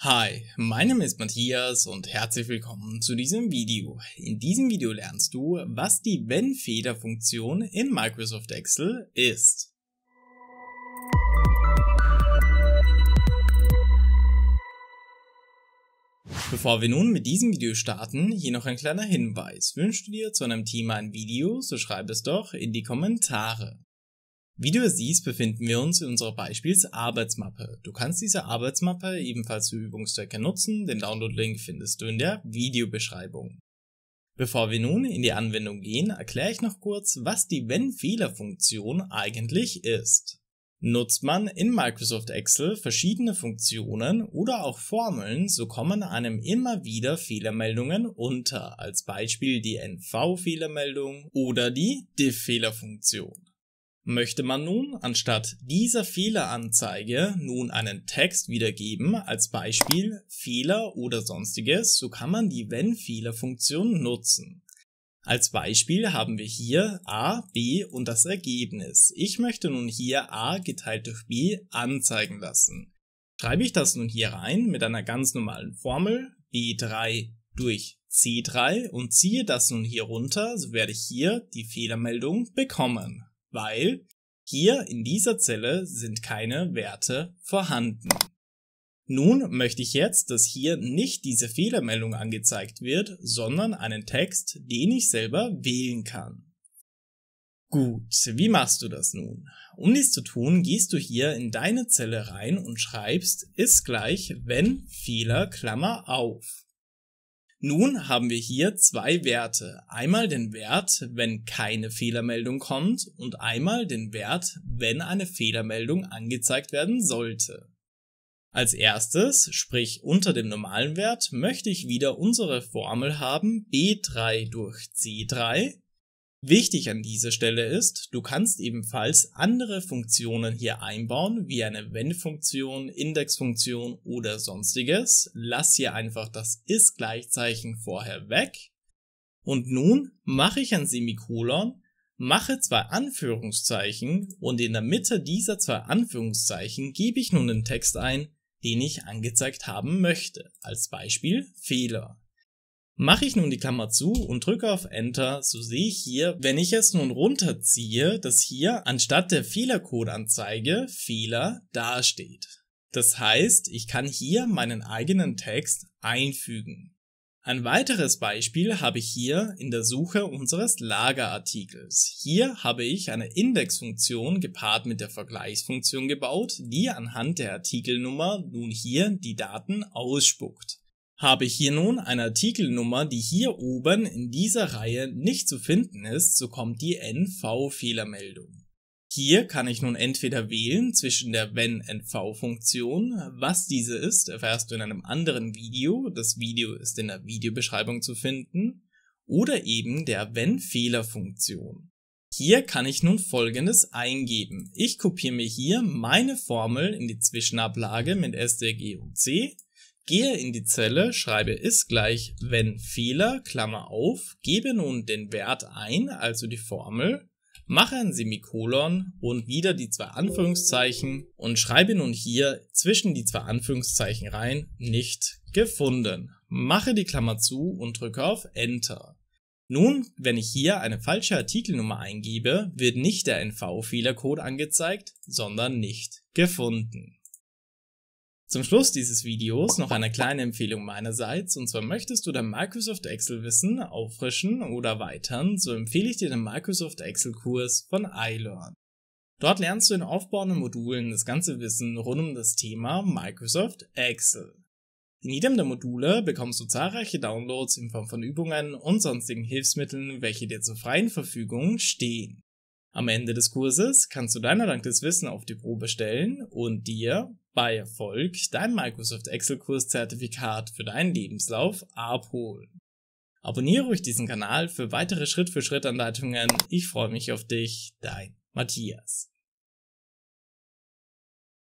Hi, mein Name ist Matthias und herzlich willkommen zu diesem Video. In diesem Video lernst du, was die Wenn-Feder-Funktion in Microsoft Excel ist. Bevor wir nun mit diesem Video starten, hier noch ein kleiner Hinweis. Wünschst du dir zu einem Thema ein Video, so schreib es doch in die Kommentare. Wie du siehst, befinden wir uns in unserer Beispiels-Arbeitsmappe. Du kannst diese Arbeitsmappe ebenfalls für Übungszwecke nutzen, den Download-Link findest du in der Videobeschreibung. Bevor wir nun in die Anwendung gehen, erkläre ich noch kurz, was die Wenn-Fehler-Funktion eigentlich ist. Nutzt man in Microsoft Excel verschiedene Funktionen oder auch Formeln, so kommen einem immer wieder Fehlermeldungen unter, als Beispiel die NV-Fehlermeldung oder die diff fehlerfunktion Möchte man nun anstatt dieser Fehleranzeige nun einen Text wiedergeben, als Beispiel Fehler oder sonstiges, so kann man die Wenn-Fehler-Funktion nutzen. Als Beispiel haben wir hier A, B und das Ergebnis. Ich möchte nun hier A geteilt durch B anzeigen lassen. Schreibe ich das nun hier rein mit einer ganz normalen Formel B3 durch C3 und ziehe das nun hier runter, so werde ich hier die Fehlermeldung bekommen weil hier in dieser Zelle sind keine Werte vorhanden. Nun möchte ich jetzt, dass hier nicht diese Fehlermeldung angezeigt wird, sondern einen Text, den ich selber wählen kann. Gut, wie machst du das nun? Um dies zu tun, gehst du hier in deine Zelle rein und schreibst ist gleich wenn Fehler Klammer auf. Nun haben wir hier zwei Werte. Einmal den Wert, wenn keine Fehlermeldung kommt und einmal den Wert, wenn eine Fehlermeldung angezeigt werden sollte. Als erstes, sprich unter dem normalen Wert, möchte ich wieder unsere Formel haben b3 durch c3 Wichtig an dieser Stelle ist, du kannst ebenfalls andere Funktionen hier einbauen, wie eine Wenn-Funktion, Index-Funktion oder sonstiges. Lass hier einfach das Ist-Gleichzeichen vorher weg. Und nun mache ich ein Semikolon, mache zwei Anführungszeichen und in der Mitte dieser zwei Anführungszeichen gebe ich nun den Text ein, den ich angezeigt haben möchte. Als Beispiel Fehler. Mache ich nun die Klammer zu und drücke auf Enter, so sehe ich hier, wenn ich es nun runterziehe, dass hier anstatt der Fehlercode-Anzeige Fehler dasteht. Das heißt, ich kann hier meinen eigenen Text einfügen. Ein weiteres Beispiel habe ich hier in der Suche unseres Lagerartikels. Hier habe ich eine Indexfunktion gepaart mit der Vergleichsfunktion gebaut, die anhand der Artikelnummer nun hier die Daten ausspuckt habe ich hier nun eine Artikelnummer, die hier oben in dieser Reihe nicht zu finden ist, so kommt die NV-Fehlermeldung. Hier kann ich nun entweder wählen zwischen der wenn-nv-Funktion, was diese ist, erfährst du in einem anderen Video, das Video ist in der Videobeschreibung zu finden, oder eben der wenn-fehler-Funktion. Hier kann ich nun folgendes eingeben. Ich kopiere mir hier meine Formel in die Zwischenablage mit strg und c Gehe in die Zelle, schreibe ist gleich wenn Fehler, Klammer auf, gebe nun den Wert ein, also die Formel, mache ein Semikolon und wieder die zwei Anführungszeichen und schreibe nun hier zwischen die zwei Anführungszeichen rein nicht gefunden. Mache die Klammer zu und drücke auf Enter. Nun, wenn ich hier eine falsche Artikelnummer eingebe, wird nicht der NV-Fehlercode angezeigt, sondern nicht gefunden. Zum Schluss dieses Videos noch eine kleine Empfehlung meinerseits, und zwar möchtest du dein Microsoft Excel Wissen auffrischen oder erweitern, so empfehle ich dir den Microsoft Excel Kurs von iLearn. Dort lernst du in aufbauenden Modulen das ganze Wissen rund um das Thema Microsoft Excel. In jedem der Module bekommst du zahlreiche Downloads in Form von Übungen und sonstigen Hilfsmitteln, welche dir zur freien Verfügung stehen. Am Ende des Kurses kannst du dein erlangtes Wissen auf die Probe stellen und dir bei Erfolg dein Microsoft Excel-Kurs-Zertifikat für deinen Lebenslauf abholen. Abonniere ruhig diesen Kanal für weitere Schritt-für-Schritt-Anleitungen. Ich freue mich auf dich, dein Matthias.